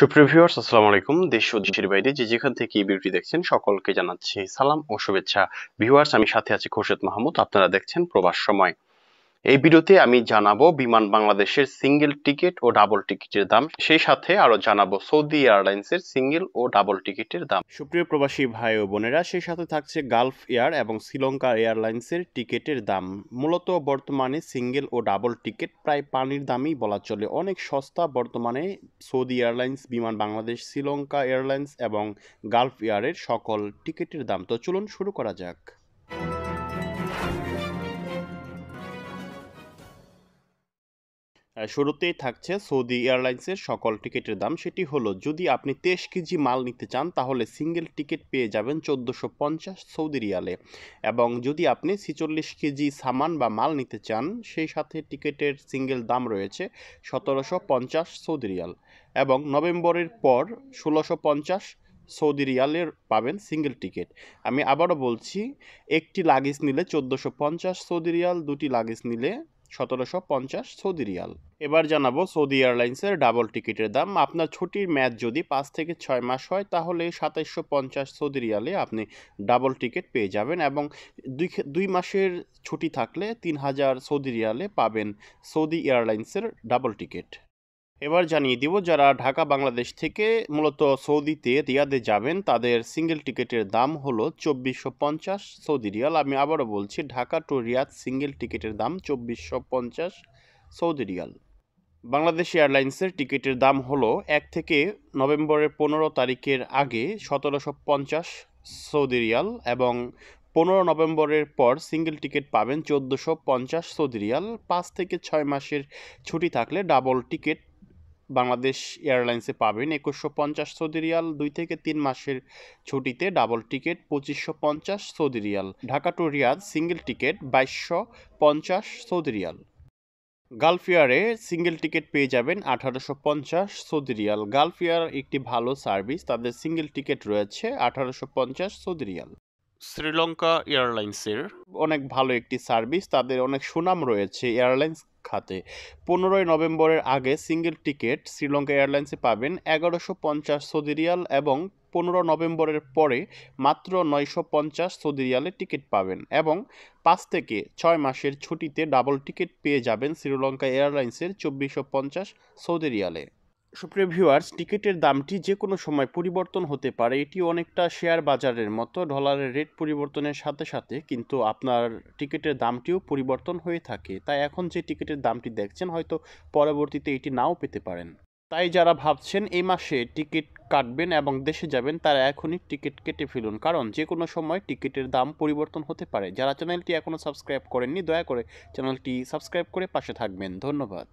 সুপ্রিয় ভিউয়ার্স আসসালামু আলাইকুম দেশ ও দেশের বাইরে যে যেখান থেকে এই ভিডিওটি দেখছেন সকলকে জানাচ্ছি সালাম ও শুভেচ্ছা ভিউয়ার্স আমি সাথে আছি খোরশেদ মাহমুদ আপনারা দেখছেন প্রবাস সময় এই ভিডিওতে আমি জানাবো বিমান বাংলাদেশের সিঙ্গেল টিকিট ও ডাবল টিকিটের দাম সেই সাথে আরো জানাবো সৌদি এয়ারলাইন্সের সিঙ্গেল ও ডাবল টিকিটের দাম সুপ্রিয় প্রবাসী ভাই ও বোনেরা সেই সাথে থাকছে গালফ এয়ার এবং শ্রীলঙ্কা এয়ারলাইন্সের টিকিটের দাম মূলত বর্তমানে সিঙ্গেল ও ডাবল টিকিট প্রায় পানির দামই বলা চলে অনেক সস্তা বর্তমানে সৌদি এয়ারলাইন্স বিমান বাংলাদেশ শ্রীলঙ্কা এয়ারলাইন্স এবং গালফ এয়ারের সকল টিকিটের দাম তো চলুন শুরু করা যাক শুরুতেই থাকছে সৌদি এয়ারলাইন্সের সকল টিকিটের দাম সেটি হলো যদি আপনি তেইশ কেজি মাল নিতে চান তাহলে সিঙ্গেল টিকিট পেয়ে যাবেন চোদ্দোশো পঞ্চাশ সৌদি রিয়ালে এবং যদি আপনি ছিচল্লিশ কেজি সামান বা মাল নিতে চান সেই সাথে টিকিটের সিঙ্গেল দাম রয়েছে সতেরোশো পঞ্চাশ সৌদি রিয়াল এবং নভেম্বরের পর ষোলোশো পঞ্চাশ সৌদি রিয়ালের পাবেন সিঙ্গেল টিকিট আমি আবারও বলছি একটি লাগেজ নিলে চোদ্দোশো পঞ্চাশ সৌদি রিয়াল দুটি লাগেজ নিলে সতেরোশো পঞ্চাশ সৌদি রিয়াল এবার জানাবো সৌদি এয়ারলাইন্সের ডাবল টিকিটের দাম আপনার ছুটির ম্যাচ যদি পাঁচ থেকে ছয় মাস হয় তাহলে সাতাইশশো পঞ্চাশ সৌদি রিয়ালে আপনি ডাবল টিকিট পেয়ে যাবেন এবং দুই দুই মাসের ছুটি থাকলে তিন হাজার সৌদি রিয়ালে পাবেন সৌদি এয়ারলাইন্সের ডাবল টিকিট এবার জানিয়ে দিব যারা ঢাকা বাংলাদেশ থেকে মূলত সৌদিতে রিয়াদে যাবেন তাদের সিঙ্গেল টিকিটের দাম হলো চব্বিশশো পঞ্চাশ সৌদি রিয়াল আমি আবারও বলছি ঢাকা টু রিয়াদ সিঙ্গেল টিকিটের দাম চব্বিশশো পঞ্চাশ সৌদি রিয়াল বাংলাদেশ এয়ারলাইন্সের টিকিটের দাম হলো এক থেকে নভেম্বরের পনেরো তারিখের আগে সতেরোশো পঞ্চাশ সৌদি রিয়াল এবং পনেরো নভেম্বরের পর সিঙ্গেল টিকিট পাবেন চোদ্দোশো পঞ্চাশ সৌদি রিয়াল পাঁচ থেকে ছয় মাসের ছুটি থাকলে ডাবল টিকিট বাংলাদেশ এয়ারলাইন্সে পাবেন একুশশো পঞ্চাশ সৌদি রিয়াল দুই থেকে তিন মাসের ছুটিতে ডাবল টিকিট পঁচিশশো পঞ্চাশ Saudi riyal Dhaka to Riyadh single ticket বাইশশো পঞ্চাশ সৌদি রিয়াল গালফ ইয়ারে সিঙ্গেল টিকিট পেয়ে যাবেন আঠারোশো পঞ্চাশ সৌদি রিয়াল গালফ ইয়ার একটি ভালো সার্ভিস তাদের সিঙ্গেল টিকিট রয়েছে আঠারোশো পঞ্চাশ সৌদি রিয়াল শ্রীলঙ্কা এয়ারলাইন্সের অনেক ভালো একটি সার্ভিস তাদের অনেক সুনাম রয়েছে এয়ারলাইন্স খাতে পনেরোই নভেম্বরের আগে সিঙ্গেল টিকিট শ্রীলঙ্কা এয়ারলাইন্সে পাবেন এগারোশো পঞ্চাশ সদিরিয়াল এবং পনেরো নভেম্বরের পরে মাত্র নয়শো পঞ্চাশ সদিরিয়ালে টিকিট পাবেন এবং পাঁচ থেকে ছয় মাসের ছুটিতে ডাবল টিকিট পেয়ে যাবেন শ্রীলঙ্কা এয়ারলাইন্সের চব্বিশশো পঞ্চাশ সৌদি রিয়ালে সুপ্রিয় ভিউয়ার্স টিকিটের দামটি যে কোনো সময় পরিবর্তন হতে পারে এটি অনেকটা শেয়ার বাজারের মতো ডলারের রেট পরিবর্তনের সাথে সাথে কিন্তু আপনার টিকিটের দামটিও পরিবর্তন হয়ে থাকে তাই এখন যে টিকিটের দামটি দেখছেন হয়তো পরবর্তীতে এটি নাও পেতে পারেন তাই যারা ভাবছেন এই মাসে টিকিট কাটবেন এবং দেশে যাবেন তারা এখনই টিকিট কেটে ফেলুন কারণ যে কোনো সময় টিকিটের দাম পরিবর্তন হতে পারে যারা চ্যানেলটি এখনও সাবস্ক্রাইব করেননি দয়া করে চ্যানেলটি সাবস্ক্রাইব করে পাশে থাকবেন ধন্যবাদ